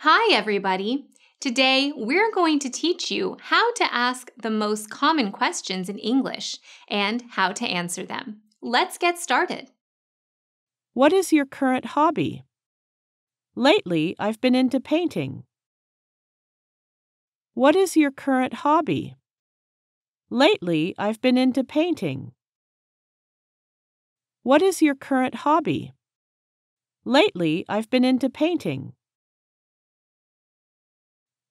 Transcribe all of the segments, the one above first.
Hi, everybody. Today, we're going to teach you how to ask the most common questions in English and how to answer them. Let's get started. What is your current hobby? Lately, I've been into painting. What is your current hobby? Lately, I've been into painting. What is your current hobby? Lately, I've been into painting.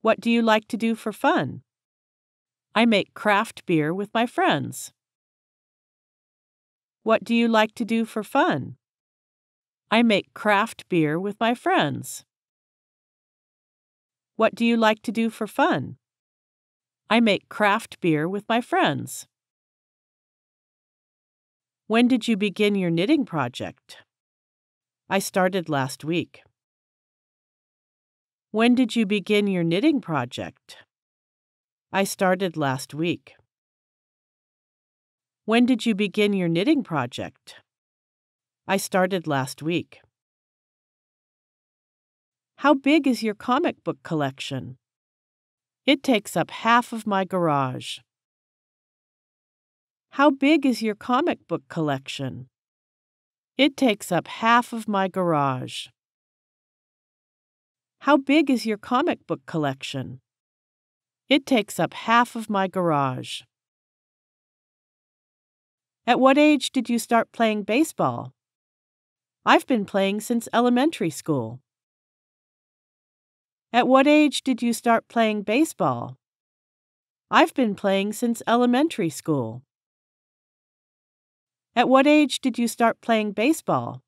What do you like to do for fun? I make craft beer with my friends. What do you like to do for fun? I make craft beer with my friends. What do you like to do for fun? I make craft beer with my friends. When did you begin your knitting project? I started last week. When did you begin your knitting project? I started last week. When did you begin your knitting project? I started last week. How big is your comic book collection? It takes up half of my garage. How big is your comic book collection? It takes up half of my garage. How big is your comic book collection? It takes up half of my garage. At what age did you start playing baseball? I've been playing since elementary school. At what age did you start playing baseball? I've been playing since elementary school. At what age did you start playing baseball?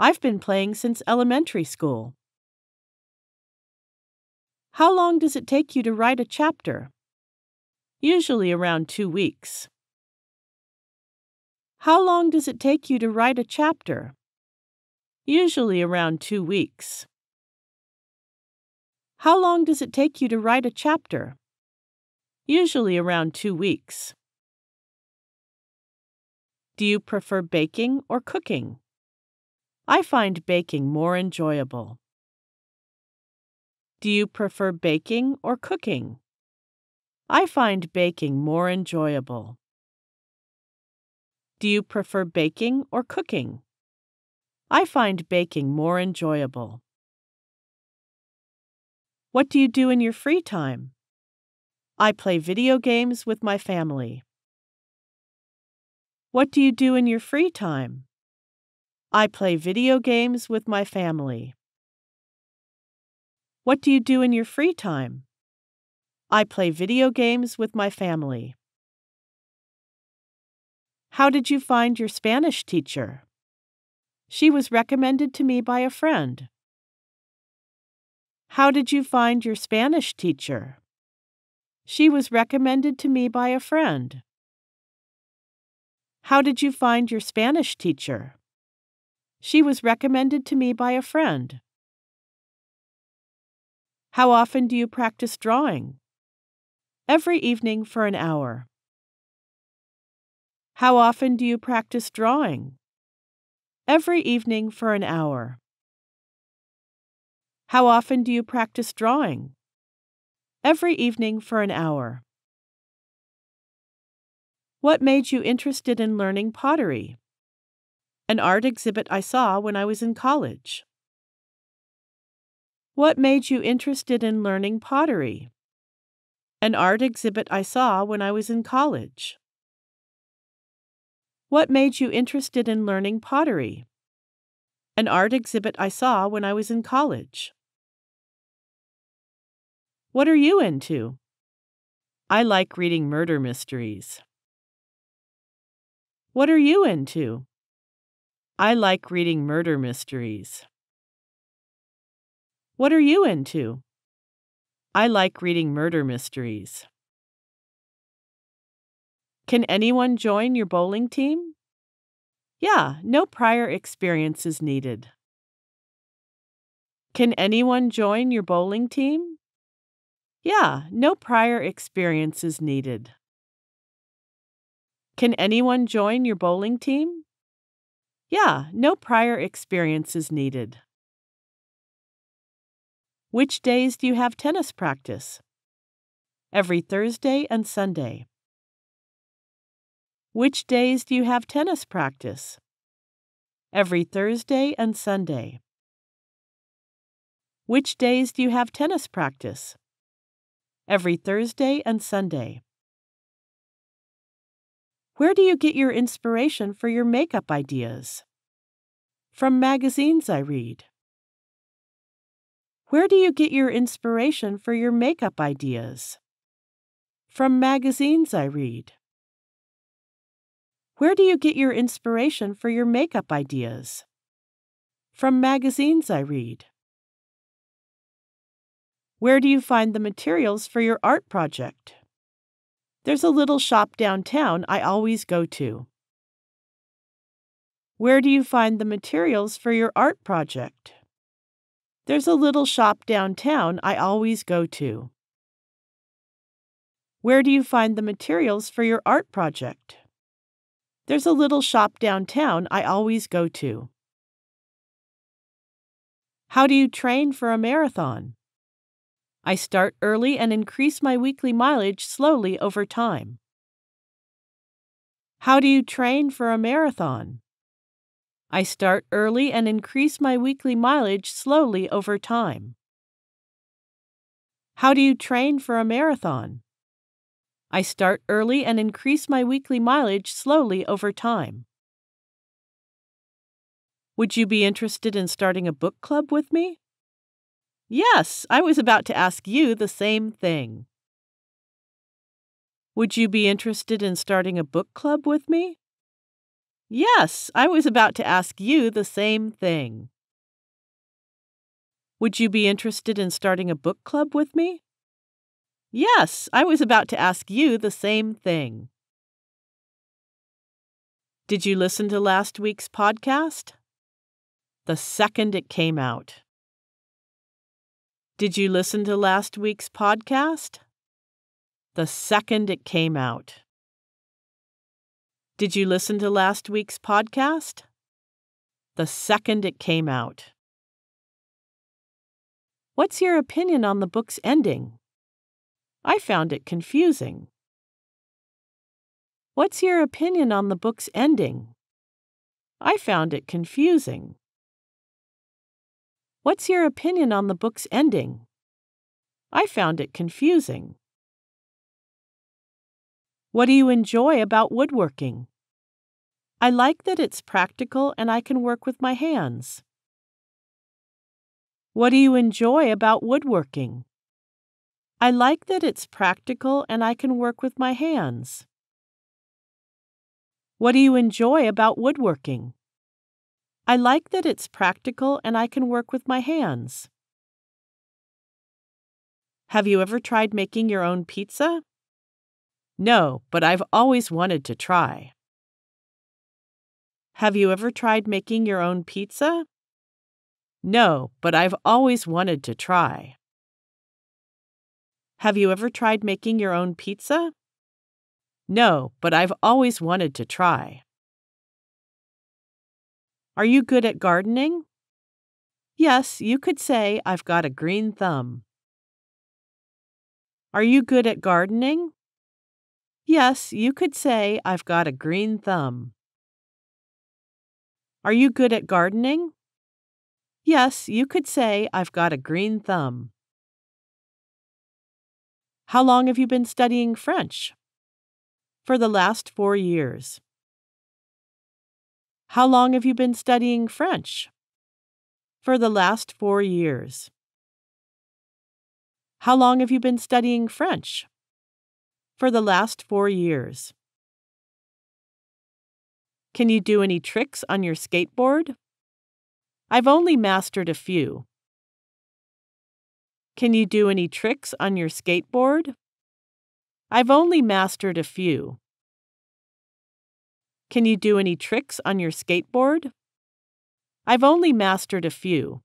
I've been playing since elementary school. How long does it take you to write a chapter? Usually around two weeks. How long does it take you to write a chapter? Usually around two weeks. How long does it take you to write a chapter? Usually around two weeks. Do you prefer baking or cooking? I find baking more enjoyable. Do you prefer baking or cooking? I find baking more enjoyable. Do you prefer baking or cooking? I find baking more enjoyable. What do you do in your free time? I play video games with my family. What do you do in your free time? I play video games with my family. What do you do in your free time? I play video games with my family. How did you find your Spanish teacher? She was recommended to me by a friend. How did you find your Spanish teacher? She was recommended to me by a friend. How did you find your Spanish teacher? She was recommended to me by a friend. How often do you practice drawing? Every evening for an hour. How often do you practice drawing? Every evening for an hour. How often do you practice drawing? Every evening for an hour. What made you interested in learning pottery? An art exhibit I saw when I was in college. What made you interested in learning pottery? An art exhibit I saw when I was in college. What made you interested in learning pottery? An art exhibit I saw when I was in college. What are you into? I like reading murder mysteries. What are you into? I like reading murder mysteries. What are you into? I like reading murder mysteries. Can anyone join your bowling team? Yeah, no prior experience is needed. Can anyone join your bowling team? Yeah, no prior experience is needed. Can anyone join your bowling team? Yeah, no prior experience is needed. Which days do you have tennis practice? Every Thursday and Sunday. Which days do you have tennis practice? Every Thursday and Sunday. Which days do you have tennis practice? Every Thursday and Sunday. Where do you get your inspiration for your makeup ideas? From magazines I read. Where do you get your inspiration for your makeup ideas? From magazines I read. Where do you get your inspiration for your makeup ideas? From magazines I read. Where do you find the materials for your art project? There's a little shop downtown I always go to. Where do you find the materials for your art project? There's a little shop downtown I always go to. Where do you find the materials for your art project? There's a little shop downtown I always go to. How do you train for a marathon? I start early and increase my weekly mileage slowly over time. How do you train for a marathon? I start early and increase my weekly mileage slowly over time. How do you train for a marathon? I start early and increase my weekly mileage slowly over time. Would you be interested in starting a book club with me? Yes, I was about to ask you the same thing. Would you be interested in starting a book club with me? Yes, I was about to ask you the same thing. Would you be interested in starting a book club with me? Yes, I was about to ask you the same thing. Did you listen to last week's podcast? The second it came out. Did you listen to last week's podcast? The second it came out. Did you listen to last week's podcast? The second it came out. What's your opinion on the book's ending? I found it confusing. What's your opinion on the book's ending? I found it confusing. What's your opinion on the book's ending? I found it confusing. What do you enjoy about woodworking? I like that it's practical and I can work with my hands. What do you enjoy about woodworking? I like that it's practical and I can work with my hands. What do you enjoy about woodworking? I like that it's practical and I can work with my hands. Have you ever tried making your own pizza? No, but I've always wanted to try. Have you ever tried making your own pizza? No, but I've always wanted to try. Have you ever tried making your own pizza? No, but I've always wanted to try. Are you good at gardening? Yes, you could say I've got a green thumb. Are you good at gardening? Yes, you could say I've got a green thumb. Are you good at gardening? Yes, you could say I've got a green thumb. How long have you been studying French? For the last four years. How long have you been studying French? For the last four years. How long have you been studying French? For the last four years. Can you do any tricks on your skateboard? I've only mastered a few. Can you do any tricks on your skateboard? I've only mastered a few. Can you do any tricks on your skateboard? I've only mastered a few.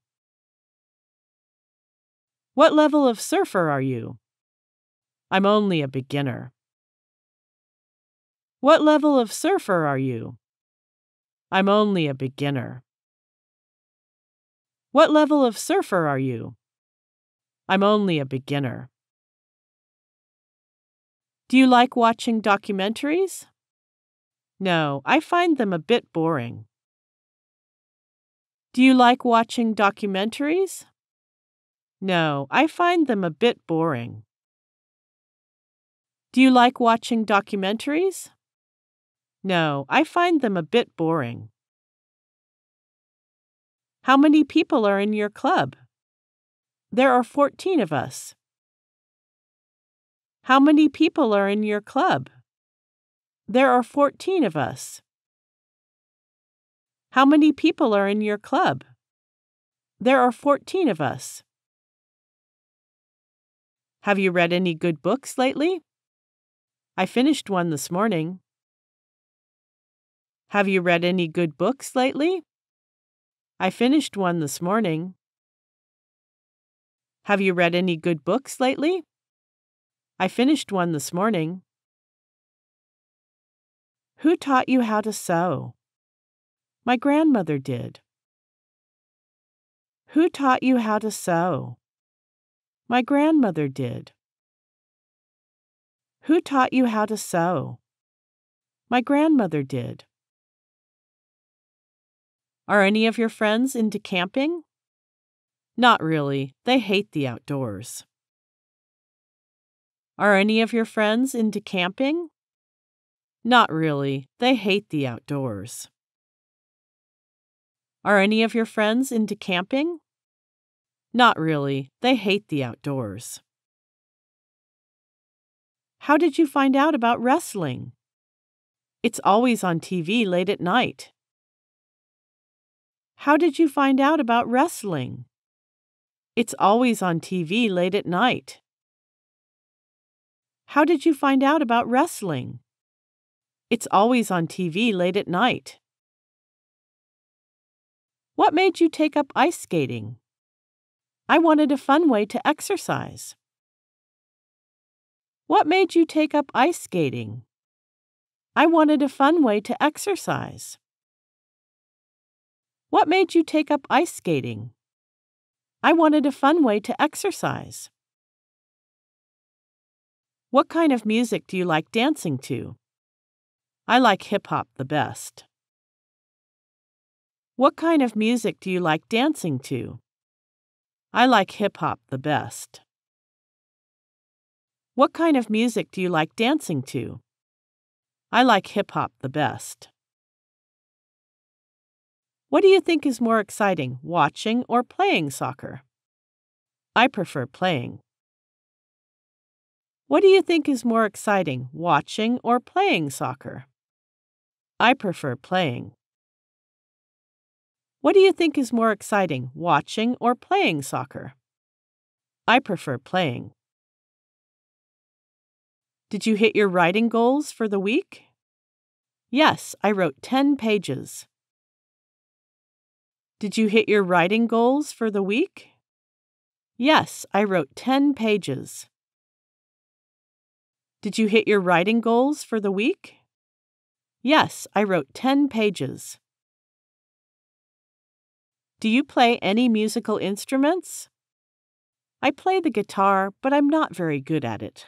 What level of surfer are you? I'm only a beginner. What level of surfer are you? I'm only a beginner. What level of surfer are you? I'm only a beginner. Do you like watching documentaries? No, I find them a bit boring. Do you like watching documentaries? No, I find them a bit boring. Do you like watching documentaries? No, I find them a bit boring. How many people are in your club? There are 14 of us. How many people are in your club? There are 14 of us. How many people are in your club? There are 14 of us. Have you read any good books lately? I finished one this morning. Have you read any good books lately? I finished one this morning. Have you read any good books lately? I finished one this morning. Who taught you how to sew? My grandmother did. Who taught you how to sew? My grandmother did. Who taught you how to sew? My grandmother did. Are any of your friends into camping? Not really. They hate the outdoors. Are any of your friends into camping? Not really. They hate the outdoors. Are any of your friends into camping? Not really. They hate the outdoors. How did you find out about wrestling? It's always on TV late at night. How did you find out about wrestling? It's always on TV late at night. How did you find out about wrestling? It's always on TV late at night. What made you take up ice skating? I wanted a fun way to exercise. What made you take up ice skating? I wanted a fun way to exercise. What made you take up ice skating? I wanted a fun way to exercise. What kind of music do you like dancing to? I like hip hop the best. What kind of music do you like dancing to? I like hip hop the best. What kind of music do you like dancing to? I like hip hop the best. What do you think is more exciting, watching or playing soccer? I prefer playing. What do you think is more exciting, watching or playing soccer? I prefer playing. What do you think is more exciting, watching or playing soccer? I prefer playing. Did you hit your writing goals for the week? Yes, I wrote 10 pages. Did you hit your writing goals for the week? Yes, I wrote 10 pages. Did you hit your writing goals for the week? Yes, I wrote 10 pages. Do you play any musical instruments? I play the guitar, but I'm not very good at it.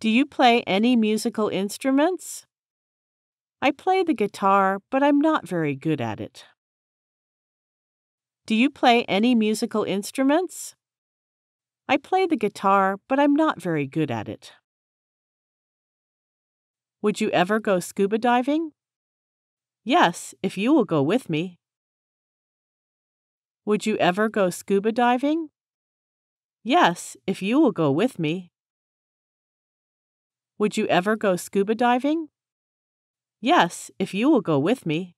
Do you play any musical instruments? I play the guitar, but I'm not very good at it. Do you play any musical instruments? I play the guitar, but I'm not very good at it. Would you ever go scuba diving? Yes, if you will go with me. Would you ever go scuba diving? Yes, if you will go with me. Would you ever go scuba diving? Yes, if you will go with me.